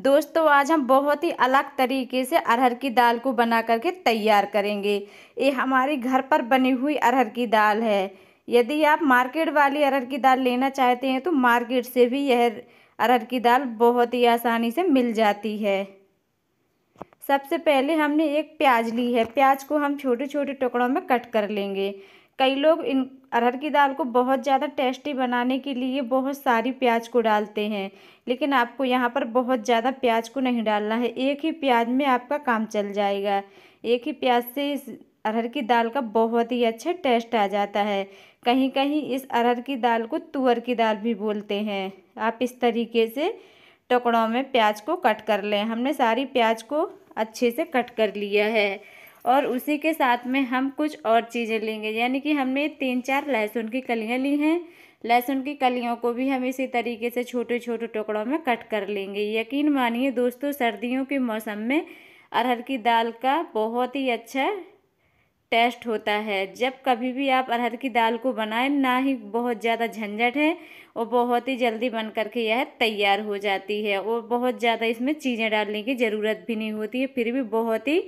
दोस्तों आज हम बहुत ही अलग तरीके से अरहर की दाल को बना करके तैयार करेंगे ये हमारे घर पर बनी हुई अरहर की दाल है यदि आप मार्केट वाली अरहर की दाल लेना चाहते हैं तो मार्केट से भी यह अरहर की दाल बहुत ही आसानी से मिल जाती है सबसे पहले हमने एक प्याज ली है प्याज को हम छोटे छोटे टुकड़ों में कट कर लेंगे कई लोग इन अरहर की दाल को बहुत ज़्यादा टेस्टी बनाने के लिए बहुत सारी प्याज को डालते हैं लेकिन आपको यहाँ पर बहुत ज़्यादा प्याज को नहीं डालना है एक ही प्याज में आपका काम चल जाएगा एक ही प्याज से इस अरहर की दाल का बहुत ही अच्छा टेस्ट आ जाता है कहीं कहीं इस अरहर की दाल को तुअर की दाल भी बोलते हैं आप इस तरीके से टुकड़ों में प्याज को कट कर लें हमने सारी प्याज को अच्छे से कट कर लिया है और उसी के साथ में हम कुछ और चीज़ें लेंगे यानी कि हमने तीन चार लहसुन की कलियाँ ली हैं लहसुन की कलियों को भी हम इसी तरीके से छोटे छोटे टुकड़ों में कट कर लेंगे यकीन मानिए दोस्तों सर्दियों के मौसम में अरहर की दाल का बहुत ही अच्छा टेस्ट होता है जब कभी भी आप अरहर की दाल को बनाएं ना ही बहुत ज़्यादा झंझट है और बहुत ही जल्दी बन करके यह तैयार हो जाती है और बहुत ज़्यादा इसमें चीज़ें डालने की ज़रूरत भी नहीं होती है फिर भी बहुत ही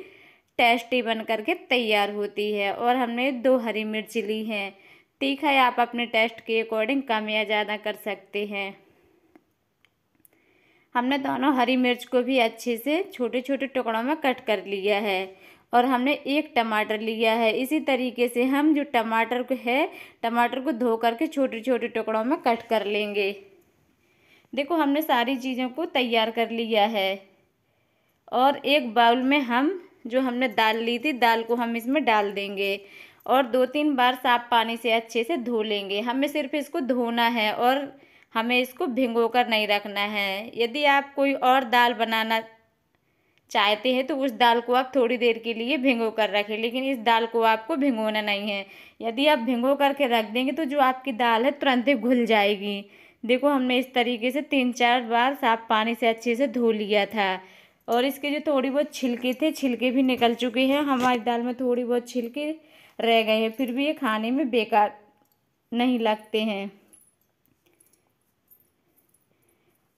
टेस्टी बन करके तैयार होती है और हमने दो हरी मिर्च ली हैं तीखा है आप अपने टेस्ट के अकॉर्डिंग कम या ज़्यादा कर सकते हैं हमने दोनों हरी मिर्च को भी अच्छे से छोटे छोटे टुकड़ों में कट कर लिया है और हमने एक टमाटर लिया है इसी तरीके से हम जो टमाटर को है टमाटर को धो करके छोटे छोटे टुकड़ों में कट कर लेंगे देखो हमने सारी चीज़ों को तैयार कर लिया है और एक बाउल में हम जो हमने दाल ली थी दाल को हम इसमें डाल देंगे और दो तीन बार साफ पानी से अच्छे से धो लेंगे हमें सिर्फ इसको धोना है और हमें इसको भिंगो कर नहीं रखना है यदि आप कोई और दाल बनाना चाहते हैं तो उस दाल को आप थोड़ी देर के लिए भिंगो कर रखें लेकिन इस दाल को आपको भिंगोना नहीं है यदि आप भिंगो करके रख देंगे तो जो आपकी दाल है तुरंत ही घुल जाएगी देखो हमने इस तरीके से तीन चार बार साफ पानी से अच्छे से धो लिया था और इसके जो थोड़ी बहुत छिलके थे छिलके भी निकल चुके हैं हमारी दाल में थोड़ी बहुत छिलके रह गए हैं फिर भी ये खाने में बेकार नहीं लगते हैं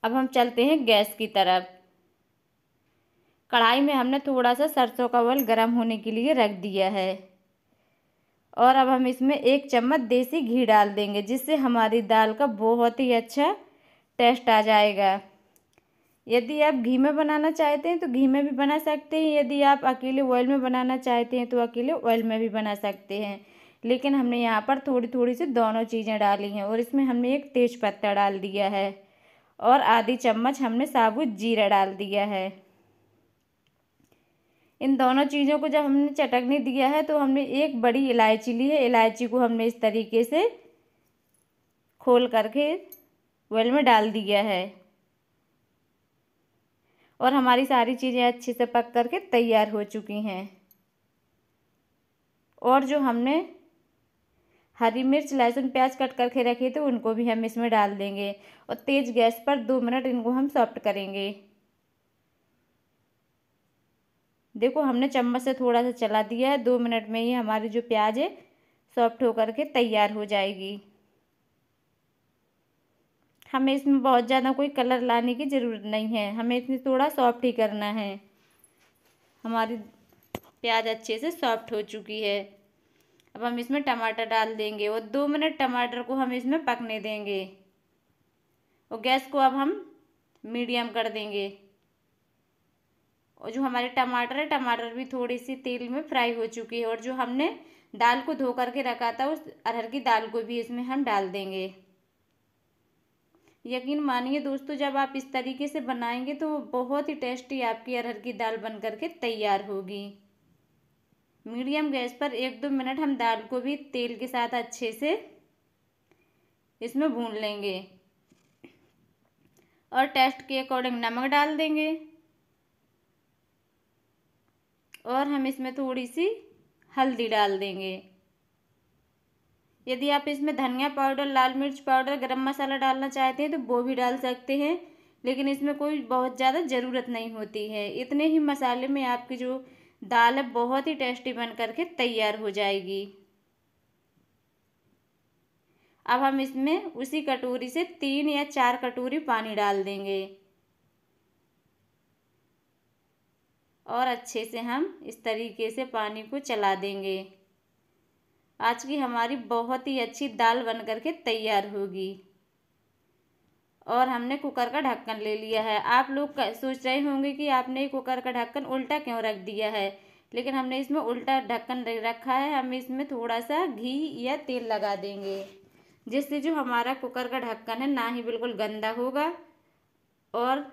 अब हम चलते हैं गैस की तरफ कढ़ाई में हमने थोड़ा सा सरसों का वल गर्म होने के लिए रख दिया है और अब हम इसमें एक चम्मच देसी घी डाल देंगे जिससे हमारी दाल का बहुत ही अच्छा टेस्ट आ जाएगा यदि आप घी में बनाना चाहते हैं तो घी में भी बना सकते हैं यदि आप अकेले ऑयल में बनाना चाहते हैं तो अकेले ऑयल में भी बना सकते हैं लेकिन हमने यहाँ पर थोड़ी थोड़ी सी दोनों चीज़ें डाली हैं और इसमें हमने एक तेज पत्ता डाल दिया है और आधी चम्मच हमने साबुत जीरा डाल दिया है इन दोनों चीज़ों को जब हमने चटकने दिया है तो हमने एक बड़ी इलायची ली है इलायची को हमने इस तरीके से खोल करके वेल में डाल दिया है और हमारी सारी चीज़ें अच्छे से पक कर के तैयार हो चुकी हैं और जो हमने हरी मिर्च लहसुन प्याज कट करके रखे थे उनको भी हम इसमें डाल देंगे और तेज़ गैस पर दो मिनट इनको हम सॉफ्ट करेंगे देखो हमने चम्मच से थोड़ा सा चला दिया है दो मिनट में ही हमारी जो प्याज है सॉफ्ट होकर के तैयार हो जाएगी हमें इसमें बहुत ज़्यादा कोई कलर लाने की ज़रूरत नहीं है हमें इसमें थोड़ा सॉफ्ट ही करना है हमारी प्याज अच्छे से सॉफ्ट हो चुकी है अब हम इसमें टमाटर डाल देंगे और दो मिनट टमाटर को हम इसमें पकने देंगे और गैस को अब हम मीडियम कर देंगे और जो हमारे टमाटर है टमाटर भी थोड़ी सी तेल में फ्राई हो चुकी है और जो हमने दाल को धो करके रखा था उस अरहर की दाल को भी इसमें हम डाल देंगे यकीन मानिए दोस्तों जब आप इस तरीके से बनाएंगे तो बहुत ही टेस्टी आपकी अरहर की दाल बन करके तैयार होगी मीडियम गैस पर एक दो मिनट हम दाल को भी तेल के साथ अच्छे से इसमें भून लेंगे और टेस्ट के अकॉर्डिंग नमक डाल देंगे और हम इसमें थोड़ी सी हल्दी डाल देंगे यदि आप इसमें धनिया पाउडर लाल मिर्च पाउडर गरम मसाला डालना चाहते हैं तो वो भी डाल सकते हैं लेकिन इसमें कोई बहुत ज़्यादा ज़रूरत नहीं होती है इतने ही मसाले में आपकी जो दाल है बहुत ही टेस्टी बन करके तैयार हो जाएगी अब हम इसमें उसी कटोरी से तीन या चार कटोरी पानी डाल देंगे और अच्छे से हम इस तरीके से पानी को चला देंगे आज की हमारी बहुत ही अच्छी दाल बन कर के तैयार होगी और हमने कुकर का ढक्कन ले लिया है आप लोग सोच रहे होंगे कि आपने कुकर का ढक्कन उल्टा क्यों रख दिया है लेकिन हमने इसमें उल्टा ढक्कन रखा है हम इसमें थोड़ा सा घी या तेल लगा देंगे जिससे जो हमारा कुकर का ढक्कन है ना ही बिल्कुल गंदा होगा और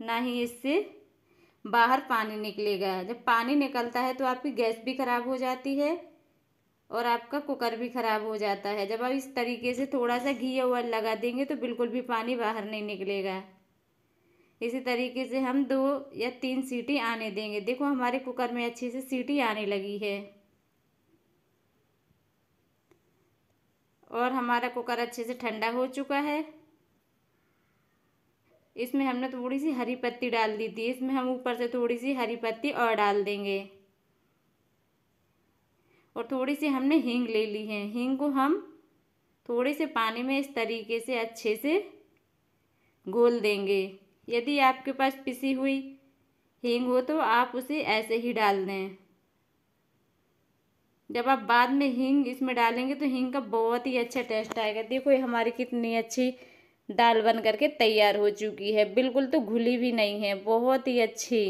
ना ही इससे बाहर पानी निकलेगा जब पानी निकलता है तो आपकी गैस भी ख़राब हो जाती है और आपका कुकर भी ख़राब हो जाता है जब आप इस तरीके से थोड़ा सा घी और लगा देंगे तो बिल्कुल भी पानी बाहर नहीं निकलेगा इसी तरीके से हम दो या तीन सीटी आने देंगे देखो हमारे कुकर में अच्छे से सीटी आने लगी है और हमारा कुकर अच्छे से ठंडा हो चुका है इसमें हमने थोड़ी सी हरी पत्ती डाल दी थी इसमें हम ऊपर से थोड़ी सी हरी पत्ती और डाल देंगे और थोड़ी सी हमने हींग ले ली है हींग को हम थोड़े से पानी में इस तरीके से अच्छे से घोल देंगे यदि आपके पास पिसी हुई हींग हो तो आप उसे ऐसे ही डाल दें जब आप बाद में हींग इसमें डालेंगे तो हींग का बहुत ही अच्छा टेस्ट आएगा देखो ये हमारी कितनी अच्छी दाल बन करके तैयार हो चुकी है बिल्कुल तो घुली भी नहीं है बहुत ही अच्छी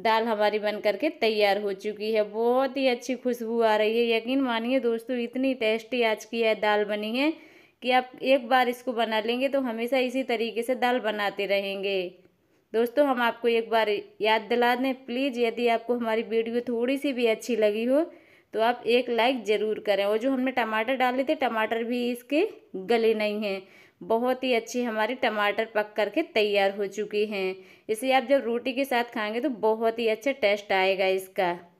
दाल हमारी बन करके तैयार हो चुकी है बहुत ही अच्छी खुशबू आ रही है यकीन मानिए दोस्तों इतनी टेस्टी आज की है दाल बनी है कि आप एक बार इसको बना लेंगे तो हमेशा इसी तरीके से दाल बनाते रहेंगे दोस्तों हम आपको एक बार याद दिला दें प्लीज़ यदि आपको हमारी वीडियो थोड़ी सी भी अच्छी लगी हो तो आप एक लाइक ज़रूर करें और जो हमने टमाटर डाले थे टमाटर भी इसके गले नहीं हैं बहुत ही अच्छी हमारी टमाटर पक कर के तैयार हो चुकी हैं इसे आप जब रोटी के साथ खाएंगे तो बहुत ही अच्छा टेस्ट आएगा इसका